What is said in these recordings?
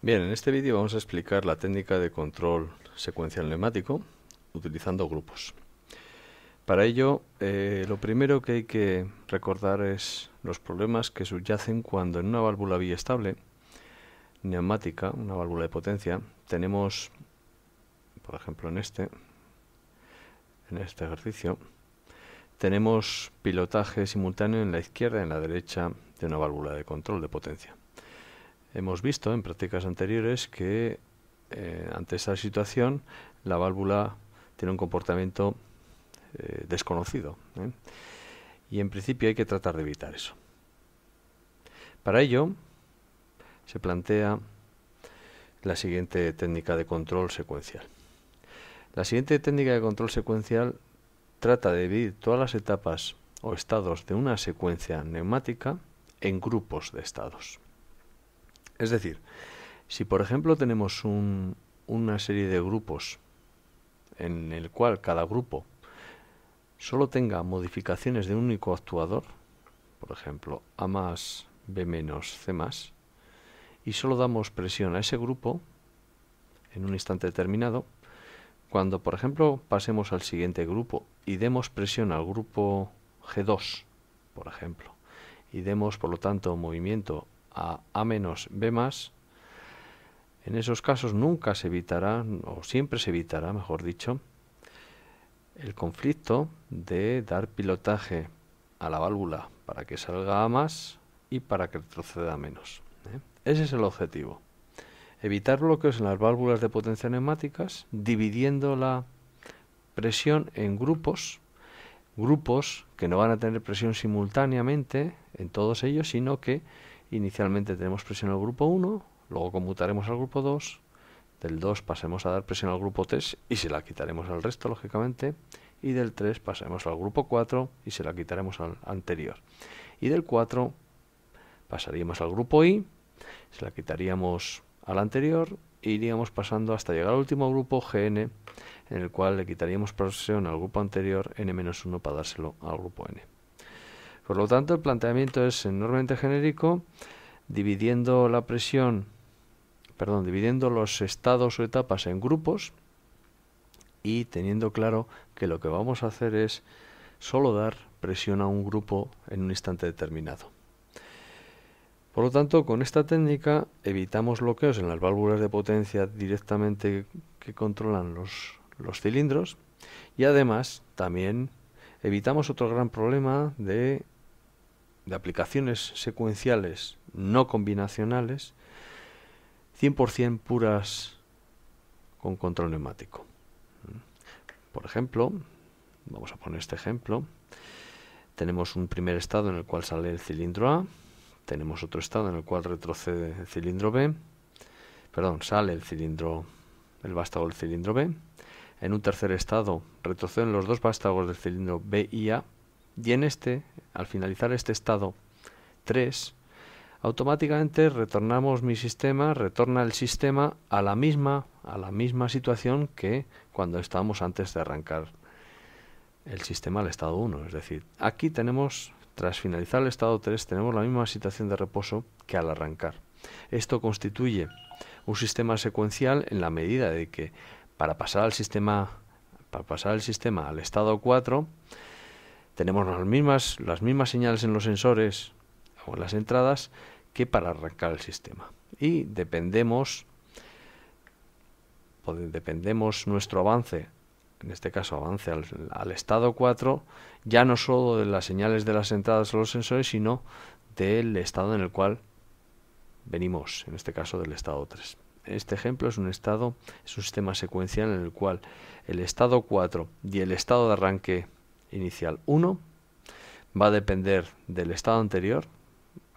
Bien, en este vídeo vamos a explicar la técnica de control secuencial neumático utilizando grupos. Para ello, eh, lo primero que hay que recordar es los problemas que subyacen cuando en una válvula biestable neumática, una válvula de potencia, tenemos, por ejemplo en este, en este ejercicio, tenemos pilotaje simultáneo en la izquierda y en la derecha de una válvula de control de potencia. Hemos visto en prácticas anteriores que eh, ante esta situación la válvula tiene un comportamiento eh, desconocido. ¿eh? Y en principio hay que tratar de evitar eso. Para ello se plantea la siguiente técnica de control secuencial. La siguiente técnica de control secuencial trata de dividir todas las etapas o estados de una secuencia neumática en grupos de estados. Es decir, si por ejemplo tenemos una serie de grupos en el cual cada grupo solo tenga modificaciones de un único actuador, por ejemplo, A más, B menos, C más, y solo damos presión a ese grupo en un instante determinado, cuando por ejemplo pasemos al siguiente grupo y demos presión al grupo G2, por ejemplo, y demos por lo tanto movimiento a menos B más, en esos casos nunca se evitará, o siempre se evitará, mejor dicho, el conflicto de dar pilotaje a la válvula para que salga a más y para que retroceda a menos. ¿eh? Ese es el objetivo. Evitar bloqueos en las válvulas de potencia neumáticas dividiendo la presión en grupos, grupos que no van a tener presión simultáneamente en todos ellos, sino que Inicialmente tenemos presión al grupo 1, luego conmutaremos al grupo 2, del 2 pasemos a dar presión al grupo 3 y se la quitaremos al resto, lógicamente, y del 3 pasaremos al grupo 4 y se la quitaremos al anterior. Y del 4 pasaríamos al grupo I, se la quitaríamos al anterior e iríamos pasando hasta llegar al último grupo GN, en el cual le quitaríamos presión al grupo anterior N-1 para dárselo al grupo N. Por lo tanto, el planteamiento es enormemente genérico, dividiendo la presión, perdón, dividiendo los estados o etapas en grupos y teniendo claro que lo que vamos a hacer es solo dar presión a un grupo en un instante determinado. Por lo tanto, con esta técnica evitamos bloqueos en las válvulas de potencia directamente que controlan los, los cilindros y además también evitamos otro gran problema de de aplicaciones secuenciales no combinacionales, 100% puras con control neumático. Por ejemplo, vamos a poner este ejemplo, tenemos un primer estado en el cual sale el cilindro A, tenemos otro estado en el cual retrocede el cilindro B, perdón, sale el cilindro, el vástago del cilindro B, en un tercer estado retroceden los dos vástagos del cilindro B y A, y en este, al finalizar este estado 3, automáticamente retornamos mi sistema, retorna el sistema a la misma, a la misma situación que cuando estábamos antes de arrancar el sistema al estado 1. Es decir, aquí tenemos, tras finalizar el estado 3, tenemos la misma situación de reposo que al arrancar. Esto constituye un sistema secuencial en la medida de que para pasar al sistema, para pasar el sistema al estado 4, tenemos las mismas, las mismas señales en los sensores o en las entradas que para arrancar el sistema. Y dependemos, dependemos nuestro avance, en este caso avance al, estado 4, ya no solo de las señales de las entradas o los sensores, sino del estado en el cual venimos, en este caso del estado 3. Este ejemplo es un estado, es un sistema secuencial en el cual el estado 4 y el estado de arranque inicial 1 va a depender del estado anterior,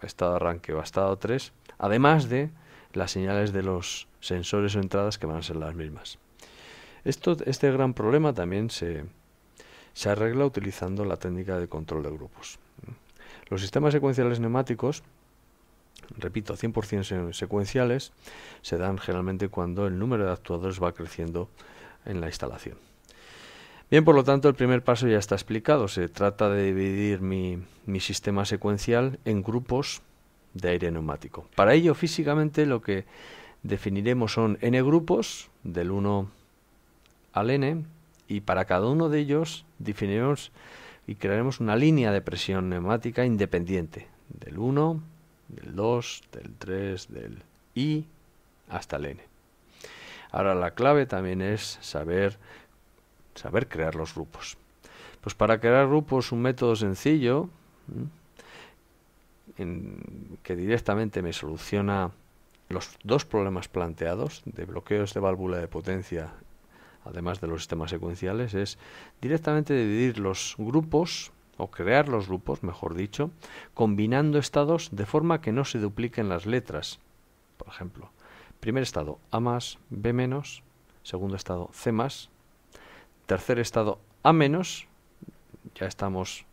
estado arranque o estado 3, además de las señales de los sensores o entradas que van a ser las mismas. Esto, este gran problema también se, se arregla utilizando la técnica de control de grupos. Los sistemas secuenciales neumáticos, repito, 100% secuenciales, se dan generalmente cuando el número de actuadores va creciendo en la instalación. Bien, por lo tanto, el primer paso ya está explicado. Se trata de dividir mi, sistema secuencial en grupos de aire neumático. Para ello, físicamente lo que definiremos son n grupos, del 1 al n, y para cada uno de ellos definiremos y crearemos una línea de presión neumática independiente, del 1, del 2, del 3, del i hasta el n. Ahora la clave también es saber saber crear los grupos. Pues para crear grupos un método sencillo en, que directamente me soluciona los dos problemas planteados de bloqueos de válvula de potencia, además de los sistemas secuenciales, es directamente dividir los grupos o crear los grupos, mejor dicho, combinando estados de forma que no se dupliquen las letras. Por ejemplo, primer estado A más B menos, segundo estado C más, tercer estado a menos. Ya estamos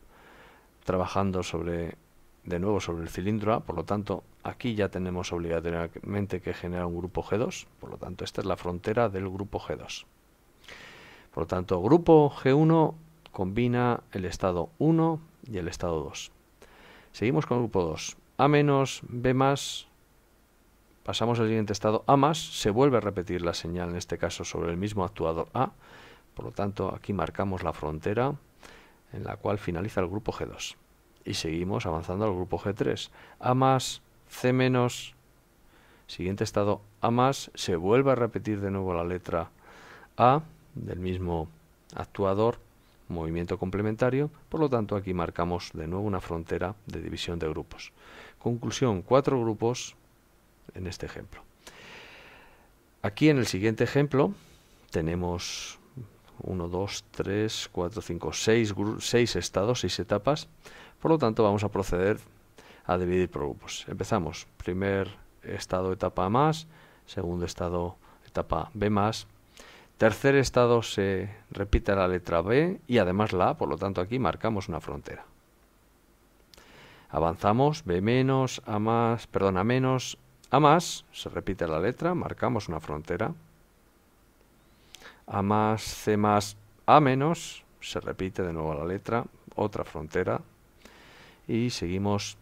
trabajando sobre de nuevo sobre el cilindro A, por lo tanto aquí ya tenemos obligatoriamente que generar un grupo G2, por lo tanto esta es la frontera del grupo G2. Por lo tanto, grupo G1 combina el estado 1 y el estado 2. Seguimos con el grupo 2. A menos, B más, pasamos al siguiente estado A más, se vuelve a repetir la señal, en este caso sobre el mismo actuador A, por lo tanto, aquí marcamos la frontera en la cual finaliza el grupo G2. Y seguimos avanzando al grupo G3. A más, C menos, siguiente estado A más, se vuelve a repetir de nuevo la letra A del mismo actuador, movimiento complementario, por lo tanto aquí marcamos de nuevo una frontera de división de grupos. Conclusión, cuatro grupos en este ejemplo. Aquí en el siguiente ejemplo tenemos 1, 2, 3, 4, 5, 6, estados, 6 etapas. Por lo tanto, vamos a proceder a dividir por grupos. Empezamos. Primer estado, etapa más. Segundo estado, etapa B más. Tercer estado se repite la letra B y además la A, por lo tanto aquí marcamos una frontera. Avanzamos, B menos, A más, perdón, A menos, A más, se repite la letra, marcamos una frontera. A más C más A menos, se repite de nuevo la letra, otra frontera, y seguimos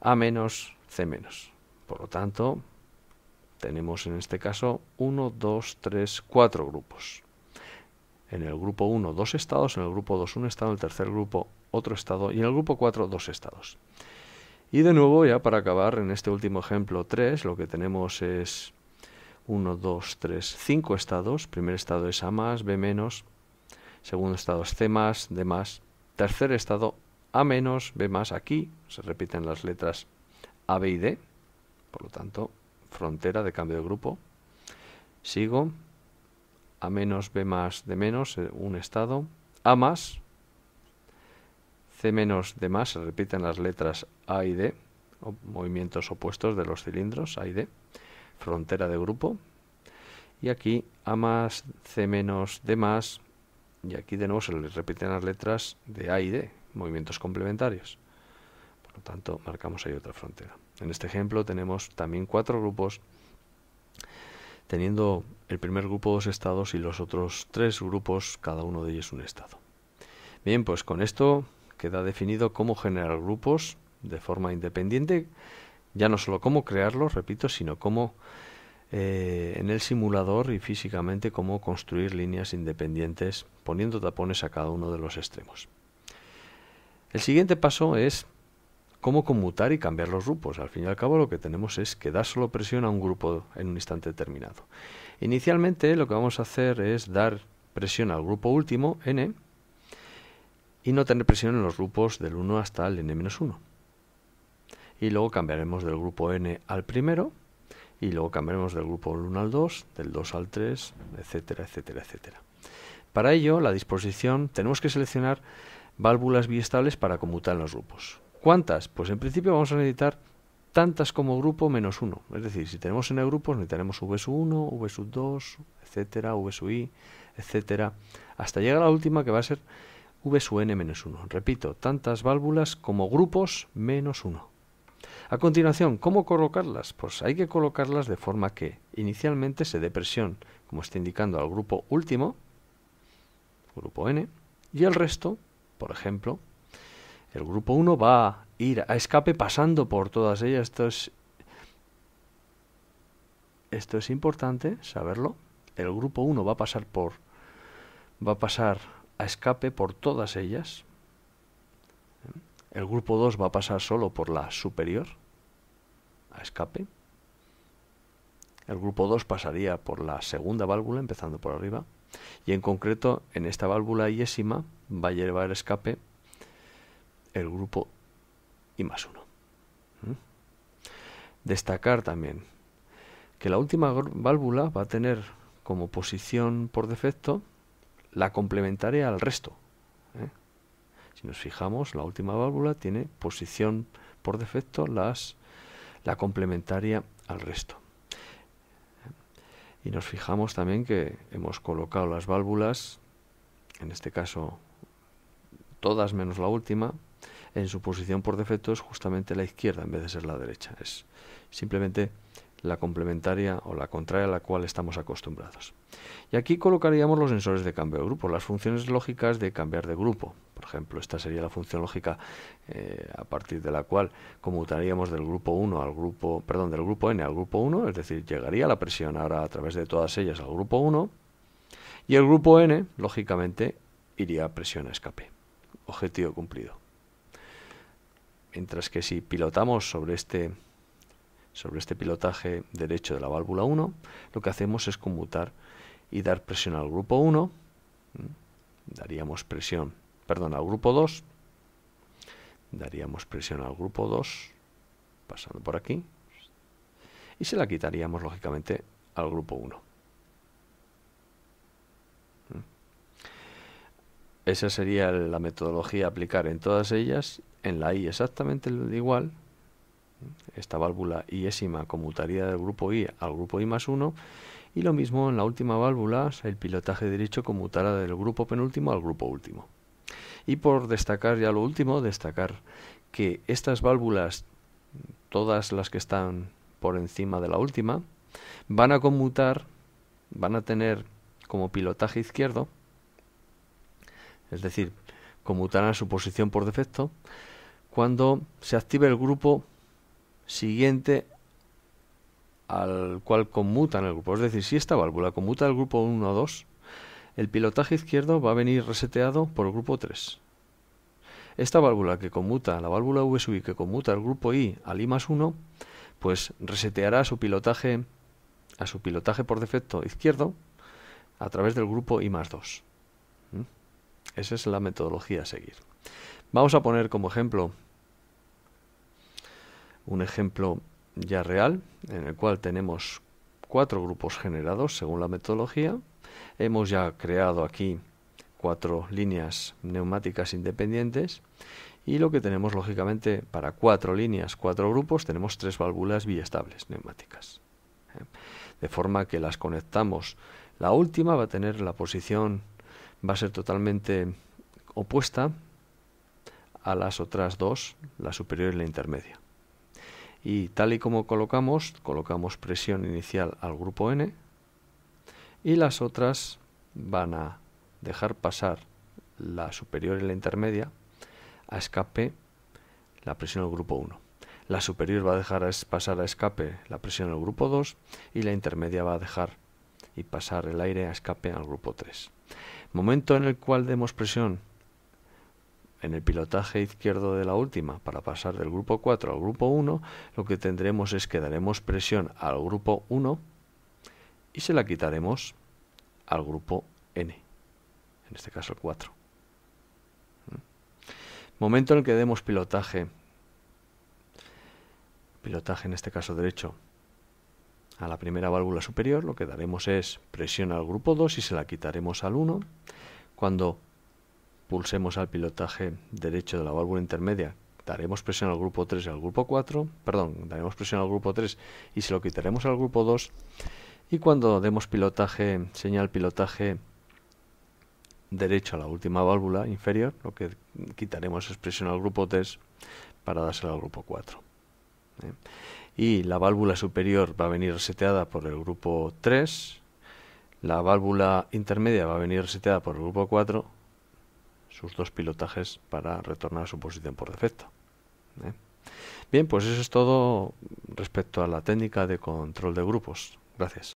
A menos C menos. Por lo tanto, tenemos en este caso 1, 2, 3, 4 grupos. En el grupo 1, dos estados, en el grupo 2, un estado, en el tercer grupo, otro estado, y en el grupo 4, dos estados. Y de nuevo, ya para acabar, en este último ejemplo 3, lo que tenemos es 1, 2, 3, 5 estados. Primer estado es A más, B menos. Segundo estado es C más, D más. Tercer estado A menos, B más aquí. Se repiten las letras A, B y D. Por lo tanto, frontera de cambio de grupo. Sigo. A menos, B más, D menos, eh, un estado. A más. C menos, D más. Se repiten las letras A y D. movimientos opuestos de los cilindros A y D frontera de grupo. Y aquí A más, C menos, D más. Y aquí de nuevo se les repiten las letras de A y D, movimientos complementarios. Por lo tanto, marcamos ahí otra frontera. En este ejemplo tenemos también cuatro grupos, teniendo el primer grupo dos estados y los otros tres grupos, cada uno de ellos un estado. Bien, pues con esto queda definido cómo generar grupos de forma independiente ya no solo cómo crearlos, repito, sino cómo eh, en el simulador y físicamente cómo construir líneas independientes poniendo tapones a cada uno de los extremos. El siguiente paso es cómo conmutar y cambiar los grupos. Al fin y al cabo lo que tenemos es que dar solo presión a un grupo en un instante determinado. Inicialmente lo que vamos a hacer es dar presión al grupo último, n, y no tener presión en los grupos del 1 hasta el n-1 y luego cambiaremos del grupo n al primero y luego cambiaremos del grupo 1 al 2, del 2 al 3, etcétera, etcétera, etcétera. Para ello, la disposición, tenemos que seleccionar válvulas biestables para conmutar los grupos. ¿Cuántas? Pues en principio vamos a necesitar tantas como grupo menos 1. Es decir, si tenemos n grupos, necesitaremos V1, V2, etcétera, VI, etcétera, hasta llegar a la última que va a ser v n menos 1. Repito, tantas válvulas como grupos menos 1. A continuación, ¿cómo colocarlas? Pues hay que colocarlas de forma que inicialmente se dé presión, como está indicando al grupo último, grupo N, y el resto, por ejemplo, el grupo 1 va a ir a escape pasando por todas ellas. Esto es, esto es importante saberlo. El grupo 1 va a pasar por va a pasar a escape por todas ellas, el grupo 2 va a pasar solo por la superior, a escape. El grupo 2 pasaría por la segunda válvula, empezando por arriba. Y en concreto, en esta válvula yésima va a llevar escape el grupo I más 1. ¿Mm? Destacar también que la última válvula va a tener como posición por defecto la complementaria al resto, si nos fijamos, la última válvula tiene posición por defecto la complementaria al resto. Y nos fijamos también que hemos colocado las válvulas, en este caso todas menos la última, en su posición por defecto es justamente la izquierda en vez de ser la derecha. Es simplemente la complementaria o la contraria a la cual estamos acostumbrados. Y aquí colocaríamos los sensores de cambio de grupo, las funciones lógicas de cambiar de grupo. Por ejemplo, esta sería la función lógica eh, a partir de la cual conmutaríamos del grupo 1 al grupo, perdón, del grupo n al grupo 1, es decir, llegaría la presión ahora a través de todas ellas al grupo 1 y el grupo n, lógicamente, iría a presión a escape. Objetivo cumplido. Mientras que si pilotamos sobre este sobre este pilotaje derecho de la válvula 1, lo que hacemos es conmutar y dar presión al grupo 1, daríamos presión, perdón, al grupo 2, daríamos presión al grupo 2, pasando por aquí, y se la quitaríamos lógicamente al grupo 1. Esa sería la metodología a aplicar en todas ellas, en la I exactamente igual, esta válvula iésima conmutaría del grupo I al grupo I más 1 y lo mismo en la última válvula el pilotaje derecho conmutará del grupo penúltimo al grupo último. Y por destacar ya lo último, destacar que estas válvulas, todas las que están por encima de la última, van a conmutar, van a tener como pilotaje izquierdo, es decir, conmutarán su posición por defecto, cuando se active el grupo siguiente al cual conmutan el grupo. Es decir, si esta válvula conmuta el grupo 1 o 2, el pilotaje izquierdo va a venir reseteado por el grupo 3. Esta válvula que conmuta, la válvula VSUI que conmuta el grupo I al I más 1, pues reseteará su pilotaje, a su pilotaje por defecto izquierdo a través del grupo I más 2. ¿Mm? Esa es la metodología a seguir. Vamos a poner como ejemplo un ejemplo ya real en el cual tenemos cuatro grupos generados según la metodología. Hemos ya creado aquí cuatro líneas neumáticas independientes y lo que tenemos lógicamente para cuatro líneas, cuatro grupos, tenemos tres válvulas biestables neumáticas. ¿eh? De forma que las conectamos. La última va a tener la posición, va a ser totalmente opuesta a las otras dos, la superior y la intermedia y tal y como colocamos, colocamos presión inicial al grupo N y las otras van a dejar pasar la superior y la intermedia a escape la presión al grupo 1. La superior va a dejar pasar a escape la presión al grupo 2 y la intermedia va a dejar y pasar el aire a escape al grupo 3. Momento en el cual demos presión en el pilotaje izquierdo de la última, para pasar del grupo 4 al grupo 1, lo que tendremos es que daremos presión al grupo 1 y se la quitaremos al grupo N, en este caso el 4. ¿Mm? Momento en el que demos pilotaje, pilotaje en este caso derecho, a la primera válvula superior, lo que daremos es presión al grupo 2 y se la quitaremos al 1. Cuando pulsemos al pilotaje derecho de la válvula intermedia, daremos presión al grupo 3 y al grupo 4, perdón, daremos presión al grupo 3 y se lo quitaremos al grupo 2 y cuando demos pilotaje, señal pilotaje derecho a la última válvula inferior, lo que quitaremos es presión al grupo 3 para dársela al grupo 4. ¿Eh? Y la válvula superior va a venir reseteada por el grupo 3, la válvula intermedia va a venir reseteada por el grupo 4 sus dos pilotajes para retornar a su posición por defecto. ¿eh? Bien, pues eso es todo respecto a la técnica de control de grupos. Gracias.